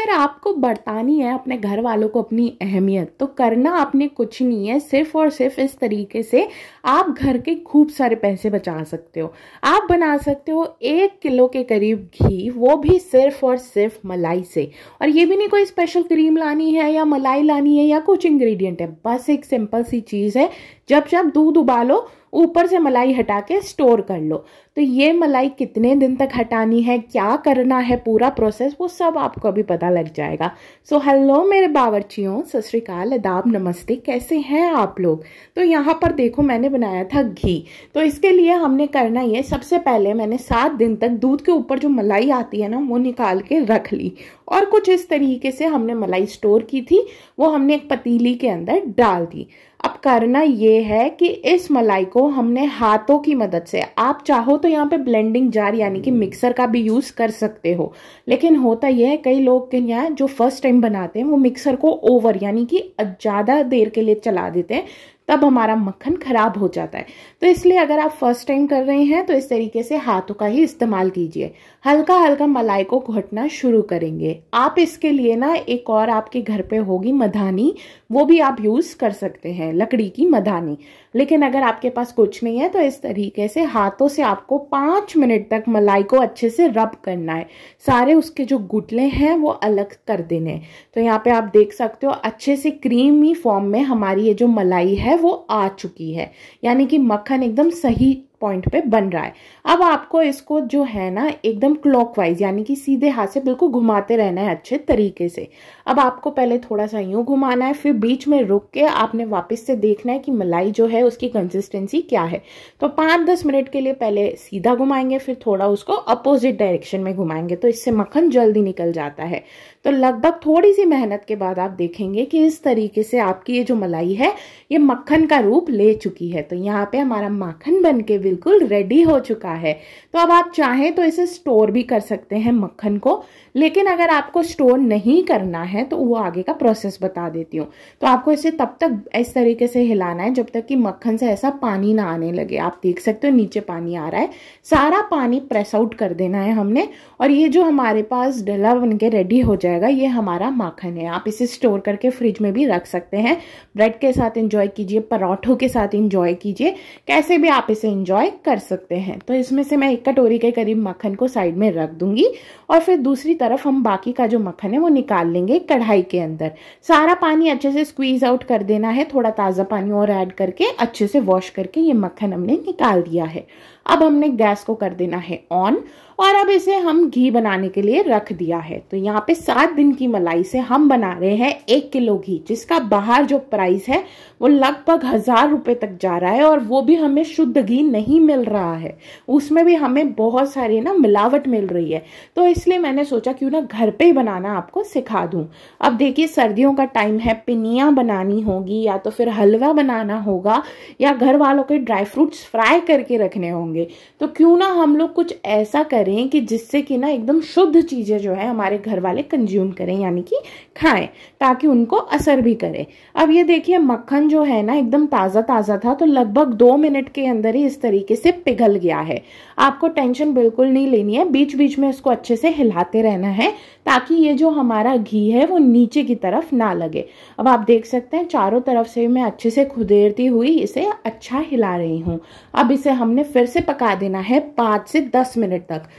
अगर आपको बरतानी है अपने घर वालों को अपनी अहमियत तो करना आपने कुछ नहीं है सिर्फ और सिर्फ इस तरीके से आप घर के खूब सारे पैसे बचा सकते हो आप बना सकते हो एक किलो के करीब घी वो भी सिर्फ और सिर्फ मलाई से और ये भी नहीं कोई स्पेशल क्रीम लानी है या मलाई लानी है या कुछ इंग्रेडिएंट है बस एक सिंपल सी चीज़ है जब जब दूध उबालो ऊपर से मलाई हटा के स्टोर कर लो तो ये मलाई कितने दिन तक हटानी है क्या करना है पूरा प्रोसेस वो सब आपको अभी पता लग जाएगा सो so, हेलो मेरे बावरचियों सत श्रीकाल अदाब नमस्ते कैसे हैं आप लोग तो यहाँ पर देखो मैंने बनाया था घी तो इसके लिए हमने करना ये सबसे पहले मैंने सात दिन तक दूध के ऊपर जो मलाई आती है ना वो निकाल के रख ली और कुछ इस तरीके से हमने मलाई स्टोर की थी वो हमने एक पतीली के अंदर डाल दी अब करना ये है कि इस मलाई को हमने हाथों की मदद से आप चाहो तो यहाँ पे ब्लेंडिंग जार यानी कि मिक्सर का भी यूज़ कर सकते हो लेकिन होता यह है कई लोग के यहाँ जो फर्स्ट टाइम बनाते हैं वो मिक्सर को ओवर यानी कि ज़्यादा देर के लिए चला देते हैं तब हमारा मक्खन ख़राब हो जाता है तो इसलिए अगर आप फर्स्ट टाइम कर रहे हैं तो इस तरीके से हाथों का ही इस्तेमाल कीजिए हल्का हल्का मलाई को घोटना शुरू करेंगे आप इसके लिए ना एक और आपके घर पे होगी मधानी वो भी आप यूज़ कर सकते हैं लकड़ी की मधानी लेकिन अगर आपके पास कुछ नहीं है तो इस तरीके से हाथों से आपको पाँच मिनट तक मलाई को अच्छे से रब करना है सारे उसके जो गुटले हैं वो अलग कर देने तो यहाँ पे आप देख सकते हो अच्छे से क्रीमी फॉर्म में हमारी ये जो मलाई है वो आ चुकी है यानी कि मक्खन एकदम सही पॉइंट पे बन रहा है अब आपको इसको जो है ना एकदम क्लॉकवाइज यानी कि सीधे हाथ से बिल्कुल घुमाते रहना है अच्छे तरीके से अब आपको पहले थोड़ा सा यूं घुमाना है फिर बीच में रुक के आपने वापस से देखना है कि मलाई जो है उसकी कंसिस्टेंसी क्या है तो पाँच दस मिनट के लिए पहले सीधा घुमाएंगे फिर थोड़ा उसको अपोजिट डायरेक्शन में घुमाएंगे तो इससे मक्खन जल्दी निकल जाता है तो लगभग थोड़ी सी मेहनत के बाद आप देखेंगे कि इस तरीके से आपकी ये जो मलाई है ये मक्खन का रूप ले चुकी है तो यहाँ पे हमारा माखन बन के बिल्कुल रेडी हो चुका है तो अब आप चाहें तो इसे स्टोर भी कर सकते हैं मक्खन को लेकिन अगर आपको स्टोर नहीं करना है तो वो आगे का प्रोसेस बता देती हूँ तो आपको इसे तब तक इस तरीके से हिलाना है जब तक कि मक्खन से ऐसा पानी ना आने लगे आप देख सकते हो नीचे पानी आ रहा है सारा पानी प्रेस आउट कर देना है हमने और ये जो हमारे पास डला बन के रेडी हो जाए जाएगा ये हमारा माखन है आप इसे स्टोर करके फ्रिज में भी रख सकते हैं ब्रेड के साथ इंजॉय कीजिए पराठों के साथ इंजॉय कीजिए कैसे भी आप इसे इंजॉय कर सकते हैं तो इसमें से मैं एक कटोरी के करीब मक्खन को साइड में रख दूंगी और फिर दूसरी तरफ हम बाकी का जो मक्खन है वो निकाल लेंगे कढ़ाई के अंदर सारा पानी अच्छे से स्क्वीज आउट कर देना है थोड़ा ताज़ा पानी और ऐड करके अच्छे से वॉश करके ये मक्खन हमने निकाल दिया है अब हमने गैस को कर देना है ऑन और अब इसे हम घी बनाने के लिए रख दिया है तो यहाँ पे सात दिन की मलाई से हम बना रहे हैं एक किलो घी जिसका बाहर जो प्राइस है वो लगभग हजार रुपए तक जा रहा है और वो भी हमें शुद्ध घी नहीं मिल रहा है उसमें भी हमें बहुत सारी ना मिलावट मिल रही है तो इसलिए मैंने सोचा क्यों ना घर पे ही बनाना आपको सिखा दूँ अब देखिए सर्दियों का टाइम है पिनिया बनानी होगी या तो फिर हलवा बनाना होगा या घर वालों के ड्राई फ्रूट्स फ्राई करके रखने होंगे तो क्यों ना हम लोग कुछ ऐसा करें करें कि जिससे कि ना एकदम शुद्ध चीज़ें जो है हमारे घर वाले कंज्यूम करें यानी कि खाएं ताकि उनको असर भी करे अब ये देखिए मक्खन जो है ना एकदम ताज़ा ताज़ा था तो लगभग दो मिनट के अंदर ही इस तरीके से पिघल गया है आपको टेंशन बिल्कुल नहीं लेनी है बीच बीच में इसको अच्छे से हिलाते रहना है ताकि ये जो हमारा घी है वो नीचे की तरफ ना लगे अब आप देख सकते हैं चारों तरफ से मैं अच्छे से खुदेरती हुई इसे अच्छा हिला रही हूँ अब इसे हमने फिर से पका देना है पाँच से दस मिनट तक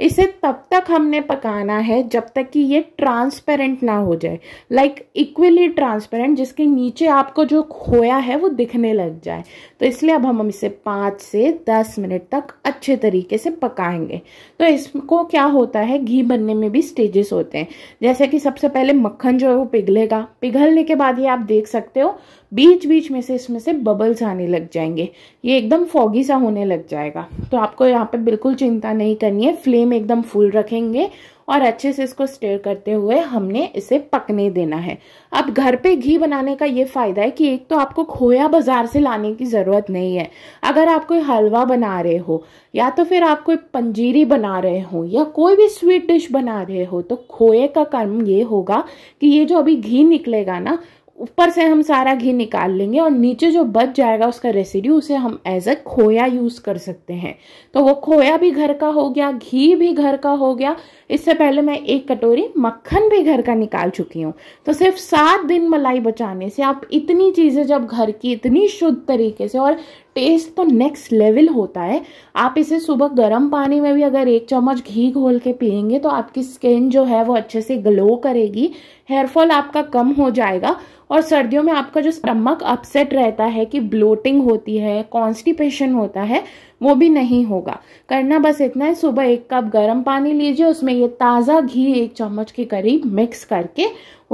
इसे तब तक हमने पकाना है जब तक कि ये ट्रांसपेरेंट ना हो जाए लाइक इक्वली ट्रांसपेरेंट जिसके नीचे आपको जो खोया है वो दिखने लग जाए तो इसलिए अब हम इसे पाँच से दस मिनट तक अच्छे तरीके से पकाएंगे तो इसको क्या होता है घी बनने में भी स्टेजेस होते हैं जैसे कि सबसे पहले मक्खन जो है वो पिघलेगा पिघलने के बाद ये आप देख सकते हो बीच बीच में से इसमें से बबल्स आने लग जाएंगे ये एकदम फॉगी सा होने लग जाएगा तो आपको यहाँ पे बिल्कुल चिंता नहीं करनी है फ्लेम फ्लेम एकदम फुल रखेंगे और अच्छे से इसको स्टेयर करते हुए हमने इसे पकने देना है अब घर पे घी बनाने का ये फ़ायदा है कि एक तो आपको खोया बाज़ार से लाने की ज़रूरत नहीं है अगर आप कोई हलवा बना रहे हो या तो फिर आप कोई पंजीरी बना रहे हो या कोई भी स्वीट डिश बना रहे हो तो खोए का कर्म ये होगा कि ये जो अभी घी निकलेगा ना ऊपर से हम सारा घी निकाल लेंगे और नीचे जो बच जाएगा उसका रेसिड्यू उसे हम एज अ खोया यूज़ कर सकते हैं तो वो खोया भी घर का हो गया घी भी घर का हो गया इससे पहले मैं एक कटोरी मक्खन भी घर का निकाल चुकी हूँ तो सिर्फ सात दिन मलाई बचाने से आप इतनी चीज़ें जब घर की इतनी शुद्ध तरीके से और टेस्ट तो नेक्स्ट लेवल होता है आप इसे सुबह गर्म पानी में भी अगर एक चम्मच घी घोल के पियेंगे तो आपकी स्किन जो है वो अच्छे से ग्लो करेगी हेयरफॉल आपका कम हो जाएगा और सर्दियों में आपका जो स्टमक अपसेट रहता है कि ब्लोटिंग होती है कॉन्स्टिपेशन होता है वो भी नहीं होगा करना बस इतना है सुबह एक कप गर्म पानी लीजिए उसमें ये ताज़ा घी एक चम्मच के करीब मिक्स करके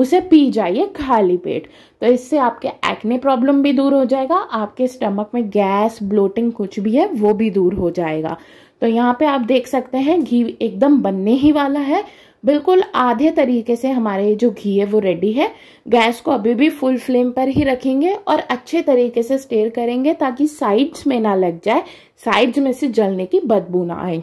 उसे पी जाइए खाली पेट तो इससे आपके एक्ने प्रॉब्लम भी दूर हो जाएगा आपके स्टमक में गैस ब्लोटिंग कुछ भी है वो भी दूर हो जाएगा तो यहाँ पे आप देख सकते हैं घी एकदम बनने ही वाला है बिल्कुल आधे तरीके से हमारे जो घी है वो रेडी है गैस को अभी भी फुल फ्लेम पर ही रखेंगे और अच्छे तरीके से स्टेयर करेंगे ताकि साइड्स में ना लग जाए साइड्स में से जलने की बदबू ना आए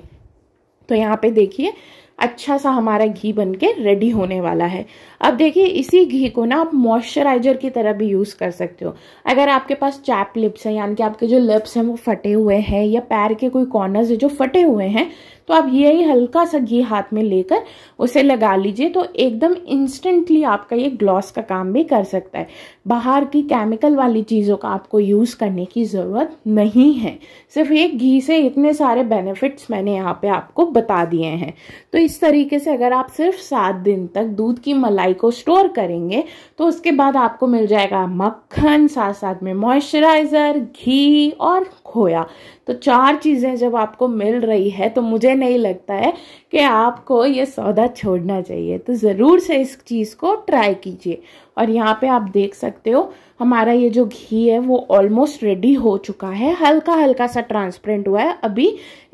तो यहाँ पे देखिए अच्छा सा हमारा घी बन के रेडी होने वाला है अब देखिए इसी घी को ना आप मॉइस्चराइजर की तरह भी यूज़ कर सकते हो अगर आपके पास चैप लिप्स है यानी कि आपके जो लिप्स हैं वो फटे हुए हैं या पैर के कोई कॉर्नर्स है जो फटे हुए हैं तो आप यही हल्का सा घी हाथ में लेकर उसे लगा लीजिए तो एकदम इंस्टेंटली आपका ये ग्लॉस का काम भी कर सकता है बाहर की केमिकल वाली चीज़ों का आपको यूज़ करने की ज़रूरत नहीं है सिर्फ ये घी से इतने सारे बेनिफिट्स मैंने यहाँ पे आपको बता दिए हैं तो इस तरीके से अगर आप सिर्फ सात दिन तक दूध की मलाई को स्टोर करेंगे तो उसके बाद आपको मिल जाएगा मक्खन साथ साथ में मॉइस्चराइज़र घी और खोया तो चार चीज़ें जब आपको मिल रही है तो मुझे नहीं लगता है कि आपको ये सौदा छोड़ना चाहिए तो ज़रूर से इस चीज़ को ट्राई कीजिए और यहाँ पे आप देख सकते हो हमारा ये जो घी है वो ऑलमोस्ट रेडी हो चुका है हल्का हल्का सा ट्रांसपेरेंट हुआ है अभी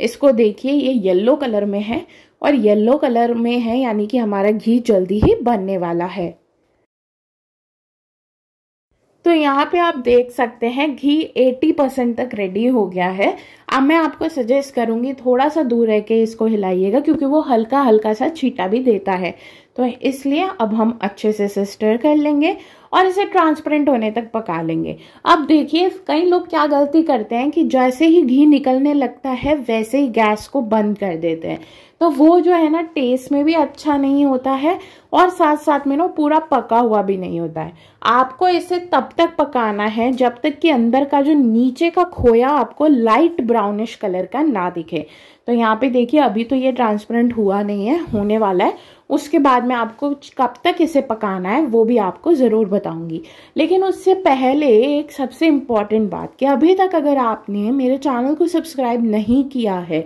इसको देखिए ये येल्लो कलर में है और येल्लो कलर में है यानी कि हमारा घी जल्दी ही बनने वाला है तो यहाँ पे आप देख सकते हैं घी 80 परसेंट तक रेडी हो गया है अब मैं आपको सजेस्ट करूँगी थोड़ा सा दूर रह के इसको हिलाइएगा क्योंकि वो हल्का हल्का सा छीटा भी देता है तो इसलिए अब हम अच्छे से इसे स्टर कर लेंगे और इसे ट्रांसपेरेंट होने तक पका लेंगे अब देखिए कई लोग क्या गलती करते हैं कि जैसे ही घी निकलने लगता है वैसे ही गैस को बंद कर देते हैं तो वो जो है ना टेस्ट में भी अच्छा नहीं होता है और साथ साथ में ना पूरा पका हुआ भी नहीं होता है आपको इसे तब तक पकाना है जब तक कि अंदर का जो नीचे का खोया आपको लाइट ब्राउनिश कलर का ना दिखे तो यहाँ पे देखिए अभी तो ये ट्रांसपेरेंट हुआ नहीं है होने वाला है उसके बाद में आपको कब तक इसे पकाना है वो भी आपको ज़रूर बताऊंगी लेकिन उससे पहले एक सबसे इम्पॉर्टेंट बात कि अभी तक अगर आपने मेरे चैनल को सब्सक्राइब नहीं किया है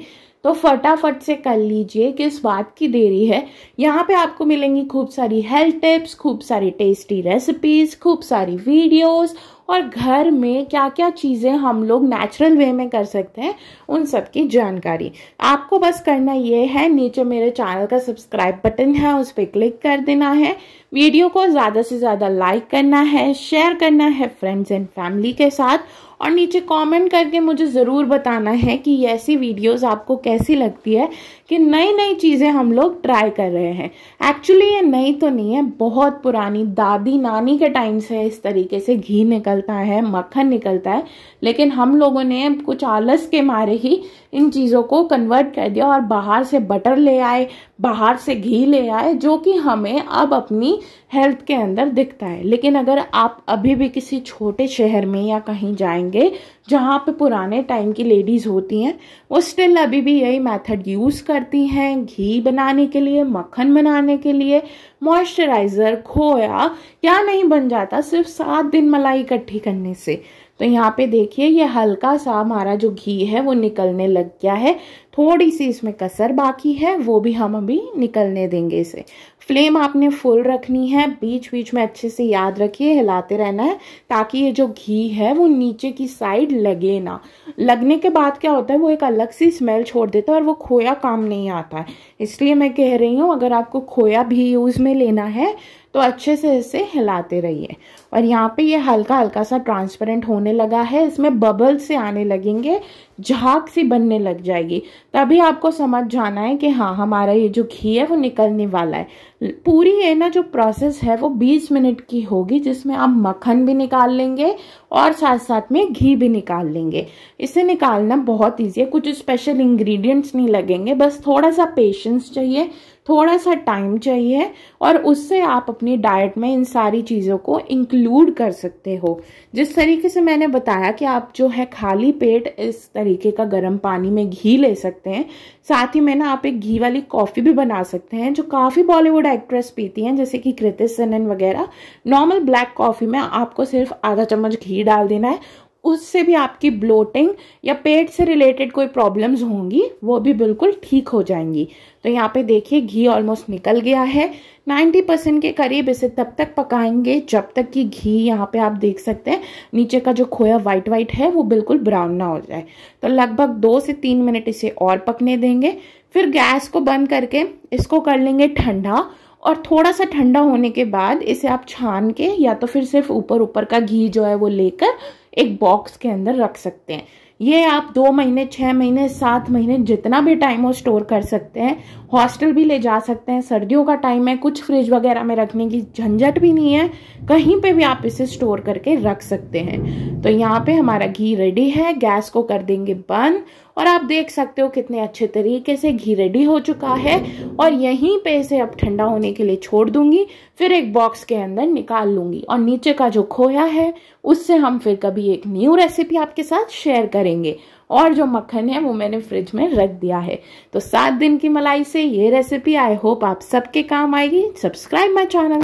तो फटाफट से कर लीजिए किस बात की देरी है यहाँ पे आपको मिलेंगी खूब सारी हेल्थ टिप्स खूब सारी टेस्टी रेसिपीज़ खूब सारी वीडियोस और घर में क्या क्या चीज़ें हम लोग नेचुरल वे में कर सकते हैं उन सब की जानकारी आपको बस करना ये है नीचे मेरे चैनल का सब्सक्राइब बटन है उस पर क्लिक कर देना है वीडियो को ज़्यादा से ज़्यादा लाइक करना है शेयर करना है फ्रेंड्स एंड फैमिली के साथ और नीचे कमेंट करके मुझे ज़रूर बताना है कि ऐसी वीडियोस आपको कैसी लगती है कि नई नई चीज़ें हम लोग ट्राई कर रहे हैं एक्चुअली ये नई तो नहीं है बहुत पुरानी दादी नानी के टाइम से इस तरीके से घी निकलता है मक्खन निकलता है लेकिन हम लोगों ने कुछ आलस के मारे ही इन चीज़ों को कन्वर्ट कर दिया और बाहर से बटर ले आए बाहर से घी ले आए जो कि हमें अब अपनी हेल्थ के अंदर दिखता है लेकिन अगर आप अभी भी किसी छोटे शहर में या कहीं जाएंगे जहाँ पे पुराने टाइम की लेडीज़ होती हैं वो स्टिल अभी भी यही मेथड यूज़ करती हैं घी बनाने के लिए मक्खन बनाने के लिए मॉइस्चराइज़र खोया क्या नहीं बन जाता सिर्फ सात दिन मलाई इकट्ठी करने से तो यहाँ पे देखिए ये हल्का सा हमारा जो घी है वो निकलने लग गया है थोड़ी सी इसमें कसर बाकी है वो भी हम अभी निकलने देंगे इसे फ्लेम आपने फुल रखनी है बीच बीच में अच्छे से याद रखिए हिलाते रहना है ताकि ये जो घी है वो नीचे की साइड लगे ना लगने के बाद क्या होता है वो एक अलग सी स्मेल छोड़ देता है और वो खोया काम नहीं आता है इसलिए मैं कह रही हूँ अगर आपको खोया भी यूज़ में लेना है तो अच्छे से इसे हिलाते रहिए और यहाँ पे ये हल्का हल्का सा ट्रांसपेरेंट होने लगा है इसमें बबल्स से आने लगेंगे झाग सी बनने लग जाएगी तभी आपको समझ जाना है कि हाँ हमारा ये जो घी है वो निकलने वाला है पूरी ये ना जो प्रोसेस है वो 20 मिनट की होगी जिसमें आप मक्खन भी निकाल लेंगे और साथ साथ में घी भी निकाल लेंगे इसे निकालना बहुत ईजी है कुछ स्पेशल इंग्रेडिएंट्स नहीं लगेंगे बस थोड़ा सा पेशेंस चाहिए थोड़ा सा टाइम चाहिए और उससे आप अपनी डाइट में इन सारी चीज़ों को इंक्लूड कर सकते हो जिस तरीके से मैंने बताया कि आप जो है खाली पेट इस तरीके का गर्म पानी में घी ले सकते हैं साथ ही मैंने आप एक घी वाली कॉफ़ी भी बना सकते हैं जो काफ़ी बॉलीवुड एक्ट्रेस पीती हैं जैसे कि कृति सनन वगैरह नॉर्मल ब्लैक कॉफ़ी में आपको सिर्फ आधा चम्मच घी डाल देना है उससे भी आपकी ब्लोटिंग या पेट से रिलेटेड कोई प्रॉब्लम्स होंगी वो भी बिल्कुल ठीक हो जाएंगी तो यहाँ पे देखिए घी ऑलमोस्ट निकल गया है 90 परसेंट के करीब इसे तब तक पकाएंगे जब तक कि घी यहाँ पे आप देख सकते हैं नीचे का जो खोया वाइट वाइट है वो बिल्कुल ब्राउन ना हो जाए तो लगभग दो से तीन मिनट इसे और पकने देंगे फिर गैस को बंद करके इसको कर लेंगे ठंडा और थोड़ा सा ठंडा होने के बाद इसे आप छान के या तो फिर सिर्फ ऊपर ऊपर का घी जो है वो लेकर एक बॉक्स के अंदर रख सकते हैं ये आप दो महीने छः महीने सात महीने जितना भी टाइम हो स्टोर कर सकते हैं हॉस्टल भी ले जा सकते हैं सर्दियों का टाइम है कुछ फ्रिज वगैरह में रखने की झंझट भी नहीं है कहीं पे भी आप इसे स्टोर करके रख सकते हैं तो यहाँ पे हमारा घी रेडी है गैस को कर देंगे बंद और आप देख सकते हो कितने अच्छे तरीके से घी रेडी हो चुका है और यहीं पे इसे अब ठंडा होने के लिए छोड़ दूंगी फिर एक बॉक्स के अंदर निकाल लूंगी और नीचे का जो खोया है उससे हम फिर कभी एक न्यू रेसिपी आपके साथ शेयर करेंगे और जो मक्खन है वो मैंने फ्रिज में रख दिया है तो सात दिन की मलाई से ये रेसिपी आई होप आप सबके काम आएगी सब्सक्राइब माई चैनल